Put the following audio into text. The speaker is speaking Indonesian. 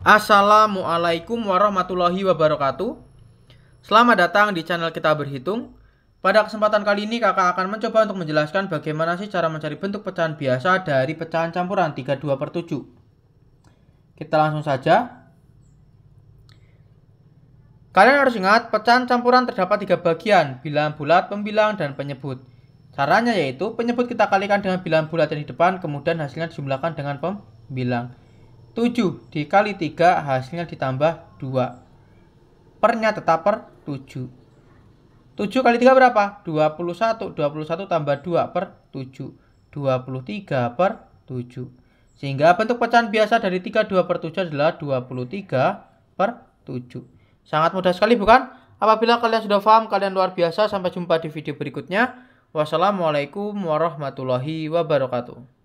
Assalamualaikum warahmatullahi wabarakatuh. Selamat datang di channel kita berhitung. Pada kesempatan kali ini kakak akan mencoba untuk menjelaskan bagaimana sih cara mencari bentuk pecahan biasa dari pecahan campuran 32 per 7. Kita langsung saja. Kalian harus ingat, pecahan campuran terdapat tiga bagian, bilangan bulat, pembilang, dan penyebut. Caranya yaitu, penyebut kita kalikan dengan bilangan bulat yang di depan, kemudian hasilnya dijumlahkan dengan pembilang. 7 dikali 3 hasilnya ditambah 2. Pernya tetap per 7. 7 kali 3 berapa? 21. 21 tambah 2 per 7. 23 per 7. Sehingga bentuk pecahan biasa dari 3 2 per 7 adalah 23 per 7. Sangat mudah sekali bukan? Apabila kalian sudah paham, kalian luar biasa. Sampai jumpa di video berikutnya. Wassalamualaikum warahmatullahi wabarakatuh.